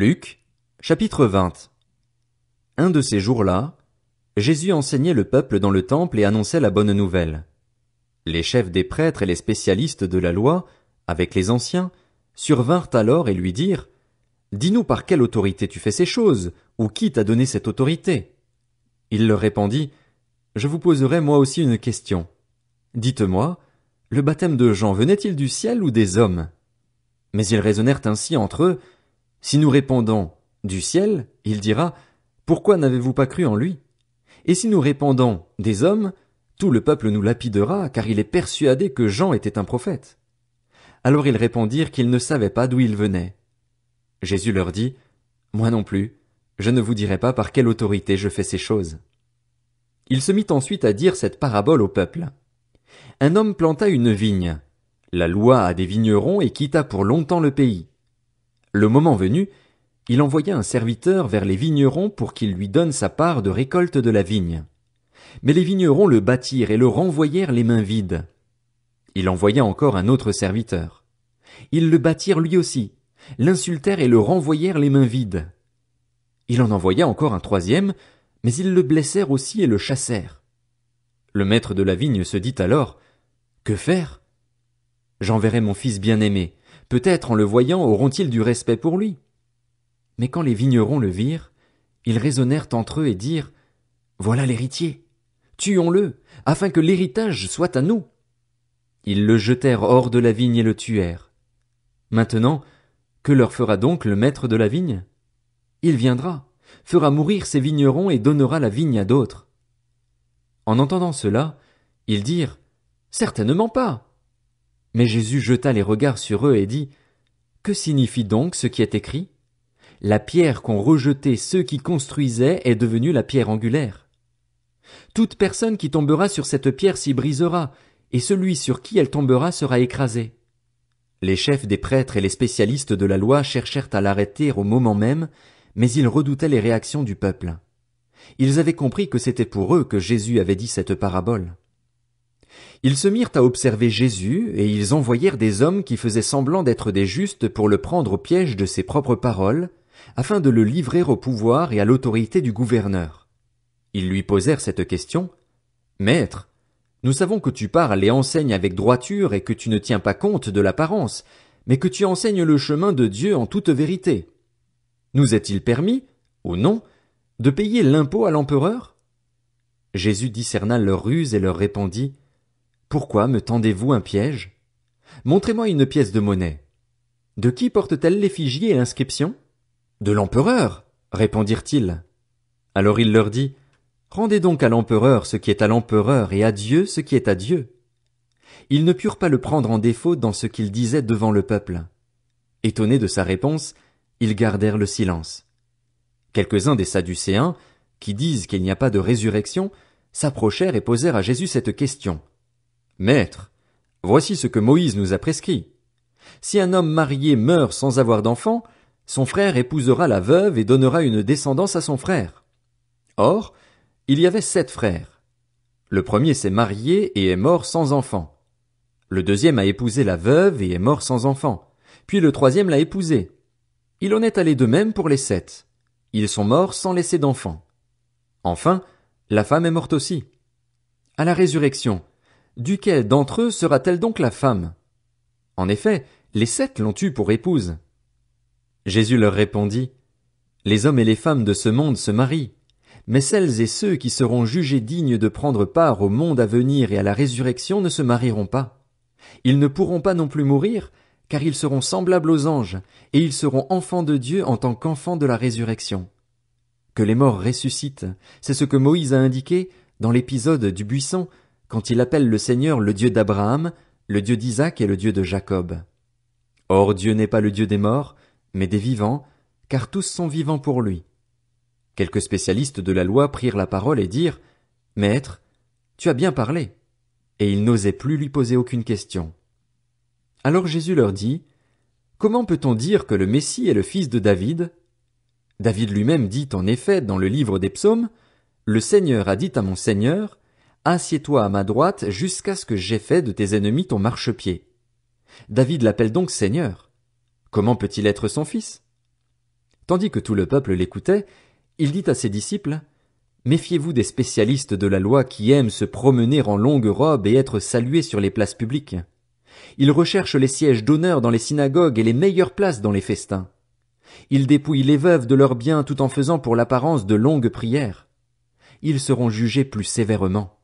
Luc, chapitre 20. Un de ces jours-là, Jésus enseignait le peuple dans le temple et annonçait la bonne nouvelle. Les chefs des prêtres et les spécialistes de la loi, avec les anciens, survinrent alors et lui dirent, Dis-nous par quelle autorité tu fais ces choses, ou qui t'a donné cette autorité? Il leur répondit, Je vous poserai moi aussi une question. Dites-moi, le baptême de Jean venait-il du ciel ou des hommes? Mais ils raisonnèrent ainsi entre eux, si nous répondons « du ciel, il dira Pourquoi n'avez-vous pas cru en lui Et si nous répondons « des hommes, tout le peuple nous lapidera, car il est persuadé que Jean était un prophète. Alors ils répondirent qu'ils ne savaient pas d'où il venait. Jésus leur dit Moi non plus, je ne vous dirai pas par quelle autorité je fais ces choses. Il se mit ensuite à dire cette parabole au peuple. Un homme planta une vigne, la loi à des vignerons et quitta pour longtemps le pays. Le moment venu, il envoya un serviteur vers les vignerons pour qu'il lui donne sa part de récolte de la vigne. Mais les vignerons le battirent et le renvoyèrent les mains vides. Il envoya encore un autre serviteur. Ils le battirent lui aussi, l'insultèrent et le renvoyèrent les mains vides. Il en envoya encore un troisième, mais ils le blessèrent aussi et le chassèrent. Le maître de la vigne se dit alors, Que faire? J'enverrai mon fils bien-aimé, Peut-être en le voyant auront-ils du respect pour lui. Mais quand les vignerons le virent, ils raisonnèrent entre eux et dirent Voilà l'héritier, tuons-le, afin que l'héritage soit à nous. Ils le jetèrent hors de la vigne et le tuèrent. Maintenant, que leur fera donc le maître de la vigne Il viendra, fera mourir ses vignerons et donnera la vigne à d'autres. En entendant cela, ils dirent Certainement pas. Mais Jésus jeta les regards sur eux et dit, Que signifie donc ce qui est écrit? La pierre qu'ont rejetée ceux qui construisaient est devenue la pierre angulaire. Toute personne qui tombera sur cette pierre s'y brisera, et celui sur qui elle tombera sera écrasé. Les chefs des prêtres et les spécialistes de la loi cherchèrent à l'arrêter au moment même, mais ils redoutaient les réactions du peuple. Ils avaient compris que c'était pour eux que Jésus avait dit cette parabole. Ils se mirent à observer Jésus, et ils envoyèrent des hommes qui faisaient semblant d'être des justes pour le prendre au piège de ses propres paroles, afin de le livrer au pouvoir et à l'autorité du gouverneur. Ils lui posèrent cette question. Maître, nous savons que tu parles et enseignes avec droiture et que tu ne tiens pas compte de l'apparence, mais que tu enseignes le chemin de Dieu en toute vérité. Nous est-il permis, ou non, de payer l'impôt à l'empereur? Jésus discerna leur ruse et leur répondit, pourquoi me tendez-vous un piège? Montrez-moi une pièce de monnaie. De qui porte-t-elle l'effigie et l'inscription? De l'empereur, répondirent-ils. Alors il leur dit, Rendez donc à l'empereur ce qui est à l'empereur et à Dieu ce qui est à Dieu. Ils ne purent pas le prendre en défaut dans ce qu'il disait devant le peuple. Étonnés de sa réponse, ils gardèrent le silence. Quelques-uns des Sadducéens, qui disent qu'il n'y a pas de résurrection, s'approchèrent et posèrent à Jésus cette question. Maître, voici ce que Moïse nous a prescrit. Si un homme marié meurt sans avoir d'enfant, son frère épousera la veuve et donnera une descendance à son frère. Or, il y avait sept frères. Le premier s'est marié et est mort sans enfant. Le deuxième a épousé la veuve et est mort sans enfant. Puis le troisième l'a épousée. Il en est allé de même pour les sept. Ils sont morts sans laisser d'enfant. Enfin, la femme est morte aussi. À la résurrection, duquel d'entre eux sera-t-elle donc la femme En effet, les sept l'ont eue pour épouse. Jésus leur répondit, Les hommes et les femmes de ce monde se marient, mais celles et ceux qui seront jugés dignes de prendre part au monde à venir et à la résurrection ne se marieront pas. Ils ne pourront pas non plus mourir, car ils seront semblables aux anges, et ils seront enfants de Dieu en tant qu'enfants de la résurrection. Que les morts ressuscitent, c'est ce que Moïse a indiqué dans l'épisode du buisson quand il appelle le Seigneur le Dieu d'Abraham, le Dieu d'Isaac et le Dieu de Jacob. Or Dieu n'est pas le Dieu des morts, mais des vivants, car tous sont vivants pour lui. Quelques spécialistes de la loi prirent la parole et dirent Maître, tu as bien parlé. Et ils n'osaient plus lui poser aucune question. Alors Jésus leur dit Comment peut-on dire que le Messie est le fils de David David lui-même dit en effet dans le livre des psaumes Le Seigneur a dit à mon Seigneur Assieds-toi à ma droite jusqu'à ce que j'aie fait de tes ennemis ton marchepied. David l'appelle donc Seigneur. Comment peut-il être son fils? Tandis que tout le peuple l'écoutait, il dit à ses disciples, Méfiez-vous des spécialistes de la loi qui aiment se promener en longue robe et être salués sur les places publiques. Ils recherchent les sièges d'honneur dans les synagogues et les meilleures places dans les festins. Ils dépouillent les veuves de leurs biens tout en faisant pour l'apparence de longues prières. Ils seront jugés plus sévèrement.